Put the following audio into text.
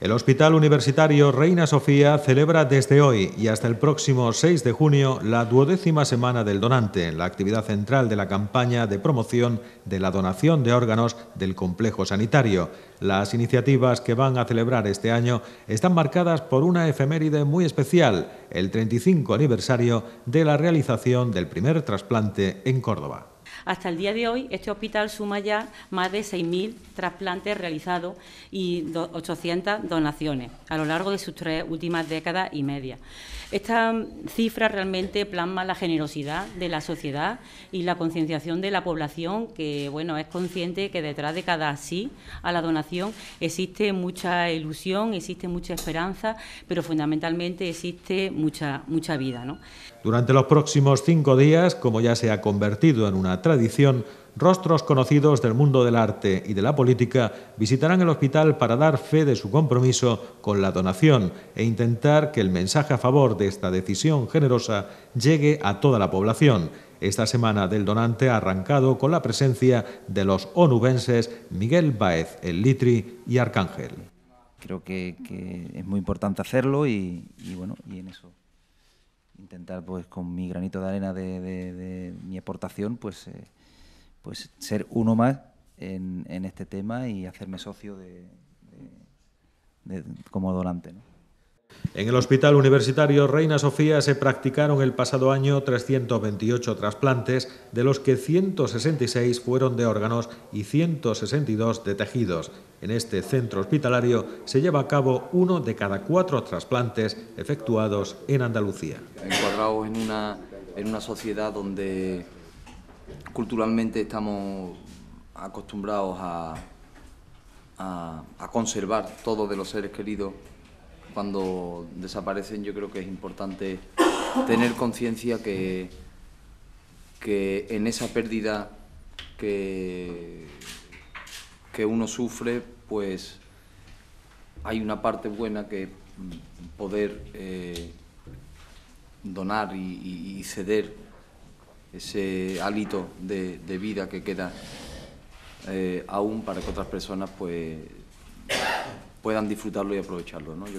El Hospital Universitario Reina Sofía celebra desde hoy y hasta el próximo 6 de junio la duodécima semana del donante, la actividad central de la campaña de promoción de la donación de órganos del complejo sanitario. Las iniciativas que van a celebrar este año están marcadas por una efeméride muy especial, el 35 aniversario de la realización del primer trasplante en Córdoba. Hasta el día de hoy, este hospital suma ya más de 6.000 trasplantes realizados y 800 donaciones a lo largo de sus tres últimas décadas y media. Esta cifra realmente plasma la generosidad de la sociedad y la concienciación de la población que, bueno, es consciente que detrás de cada sí a la donación existe mucha ilusión, existe mucha esperanza, pero fundamentalmente existe mucha, mucha vida. Durante los próximos cinco días, como ya se ha convertido en una tradición, rostros conocidos del mundo del arte y de la política visitarán el hospital para dar fe de su compromiso con la donación e intentar que el mensaje a favor de esta decisión generosa llegue a toda la población. Esta semana del donante ha arrancado con la presencia de los onubenses Miguel Baez, el Litri y Arcángel. Creo que, es muy importante hacerlo y bueno, y en eso intentar pues con mi granito de arena de, de, mi aportación pues eh, pues ser uno más en, en, este tema y hacerme socio de, de como donante ¿no? En el Hospital Universitario Reina Sofía se practicaron el pasado año 328 trasplantes, de los que 166 fueron de órganos y 162 de tejidos. En este centro hospitalario se lleva a cabo uno de cada cuatro trasplantes efectuados en Andalucía. Encuadrados en una, en sociedad donde culturalmente estamos acostumbrados a, a, conservar todos de los seres queridos cuando desaparecen yo creo que es importante tener conciencia que, que en esa pérdida que, que uno sufre, pues hay una parte buena que mm, poder eh, donar y, ceder ese hálito de, vida que queda eh, aún para que otras personas pues puedan disfrutarlo y aprovecharlo. ¿no?